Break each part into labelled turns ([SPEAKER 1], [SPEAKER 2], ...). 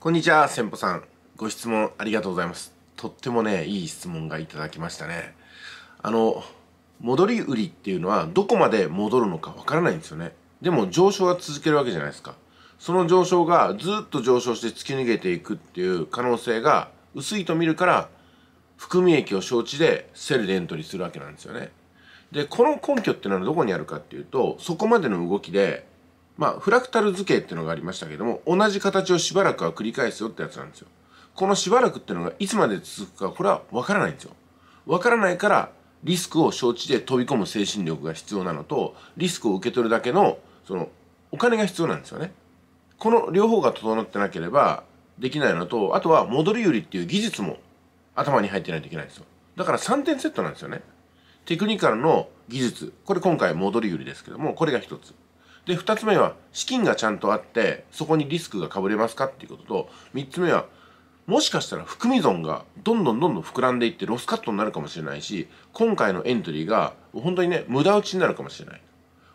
[SPEAKER 1] こんにちは、先歩さん。ご質問ありがとうございます。とってもね、いい質問がいただきましたね。あの、戻り売りっていうのはどこまで戻るのかわからないんですよね。でも上昇は続けるわけじゃないですか。その上昇がずっと上昇して突き抜けていくっていう可能性が薄いと見るから含み益を承知でセルでエントリーするわけなんですよね。で、この根拠っていうのはどこにあるかっていうと、そこまでの動きでまあ、フラクタル図形っていうのがありましたけども、同じ形をしばらくは繰り返すよってやつなんですよ。このしばらくっていうのがいつまで続くか、これはわからないんですよ。わからないから、リスクを承知で飛び込む精神力が必要なのと、リスクを受け取るだけの、その、お金が必要なんですよね。この両方が整ってなければできないのと、あとは戻り売りっていう技術も頭に入ってないといけないんですよ。だから3点セットなんですよね。テクニカルの技術、これ今回戻り売りですけども、これが1つ。で2つ目は資金がちゃんとあってそこにリスクがかぶれますかっていうことと3つ目はもしかしたら含み損がどんどんどんどん膨らんでいってロスカットになるかもしれないし今回のエントリーが本当にね無駄打ちになるかもしれない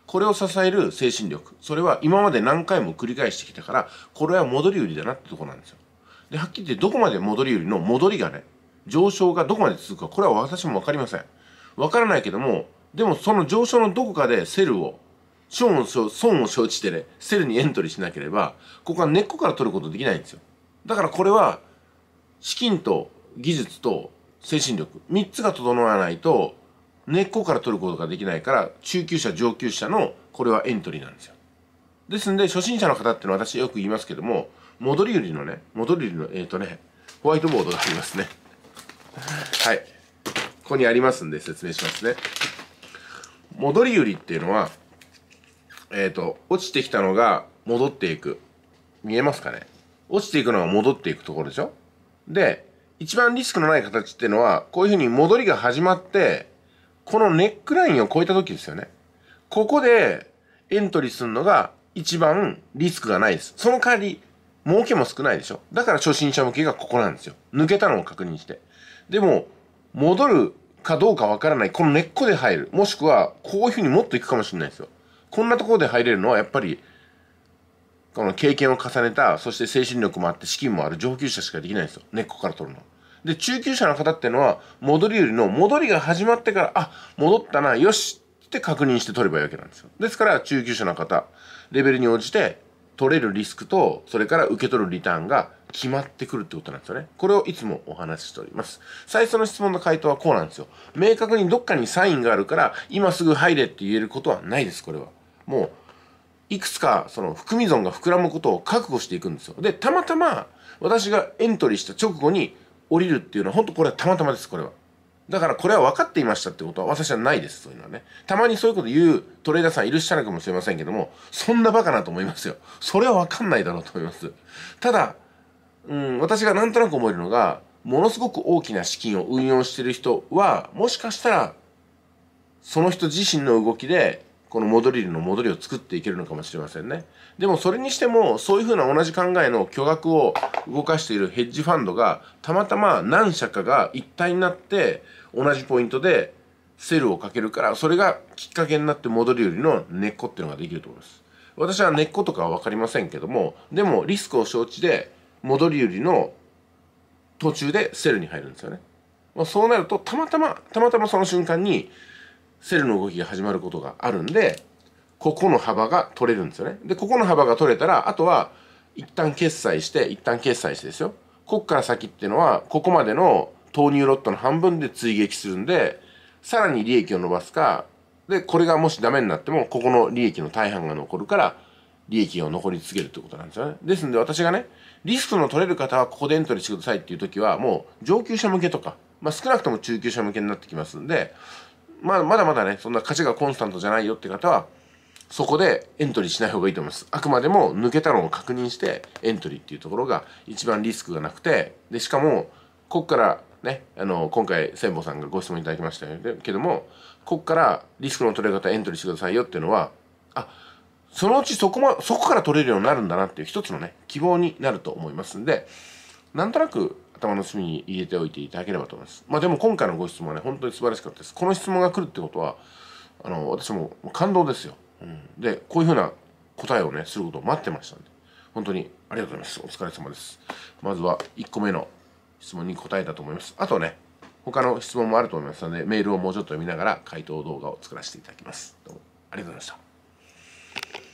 [SPEAKER 1] これを支える精神力それは今まで何回も繰り返してきたからこれは戻り売りだなってとこなんですよではっきり言ってどこまで戻り売りの戻りがね上昇がどこまで続くかこれは私も分かりません分からないけどもでもその上昇のどこかでセルを損を損を承知してねセルにエントリーしなければここは根っこから取ることできないんですよだからこれは資金と技術と精神力3つが整わないと根っこから取ることができないから中級者上級者のこれはエントリーなんですよですんで初心者の方っていうのは私よく言いますけども戻り売りのね戻り売りのえっ、ー、とねホワイトボードがありますね はいここにありますんで説明しますね戻り売りっていうのはえっ、ー、と、落ちてきたのが戻っていく。見えますかね落ちていくのが戻っていくところでしょで、一番リスクのない形っていうのは、こういうふうに戻りが始まって、このネックラインを超えた時ですよね。ここでエントリーするのが一番リスクがないです。その代わり、儲けも少ないでしょだから初心者向けがここなんですよ。抜けたのを確認して。でも、戻るかどうかわからない、この根っこで入る。もしくは、こういうふうにもっといくかもしれないですよ。こんなところで入れるのはやっぱりこの経験を重ねたそして精神力もあって資金もある上級者しかできないんですよ根っこから取るので中級者の方っていうのは戻り売りの戻りが始まってからあ戻ったなよしって確認して取ればいいわけなんですよですから中級者の方レベルに応じて取れるリスクとそれから受け取るリターンが決まってくるってことなんですよね。これをいつもお話ししております。最初の質問の回答はこうなんですよ。明確にどっかにサインがあるから今すぐ入れって言えることはないです、これは。もういくつかその含み損が膨らむことを覚悟していくんですよでたまたま私がエントリーした直後に降りるっていうのは本当これはたまたまですこれはだからこれは分かっていましたってことは私はないですそういうのはねたまにそういうこと言うトレーダーさんいらっしゃるかもしれませんけどもそんなバカなと思いますよそれは分かんないだろうと思いますただうん私がなんとなく思えるのがものすごく大きな資金を運用してる人はもしかしたらその人自身の動きでこの戻りの戻りを作っていけるのかもしれませんね。でもそれにしても、そういうふうな同じ考えの巨額を動かしているヘッジファンドが、たまたま何社かが一体になって、同じポイントでセルをかけるから、それがきっかけになって戻り売りの根っこっていうのができると思います。私は根っことかはわかりませんけども、でもリスクを承知で、戻り売りの途中でセルに入るんですよね。まあ、そうなると、たまたま、たまたまその瞬間に、セルの動きが始まることがあるんでここの幅が取れるんですよねでここの幅が取れたらあとは一旦決済して一旦決済してですよこっから先っていうのはここまでの投入ロットの半分で追撃するんでさらに利益を伸ばすかでこれがもしダメになってもここの利益の大半が残るから利益を残り続けるってことなんですよねですんで私がねリスクの取れる方はここでエントリーしてくださいっていう時はもう上級者向けとか、まあ、少なくとも中級者向けになってきますんでまあ、まだまだね、そんな価値がコンスタントじゃないよって方は、そこでエントリーしない方がいいと思います。あくまでも抜けたのを確認してエントリーっていうところが一番リスクがなくて、で、しかも、こっからね、あの、今回、千保さんがご質問いただきましたけども、こっからリスクの取れ方エントリーしてくださいよっていうのは、あ、そのうちそこも、そこから取れるようになるんだなっていう一つのね、希望になると思いますんで、なんとなく頭の隅に入れておいていただければと思います。まあでも今回のご質問はね、本当に素晴らしかったです。この質問が来るってことは、あの、私も感動ですよ。うん、で、こういうふうな答えをね、することを待ってましたんで、本当にありがとうございます。お疲れ様です。まずは1個目の質問に答えたと思います。あとね、他の質問もあると思いますので、メールをもうちょっと読みながら回答動画を作らせていただきます。どうもありがとうございました。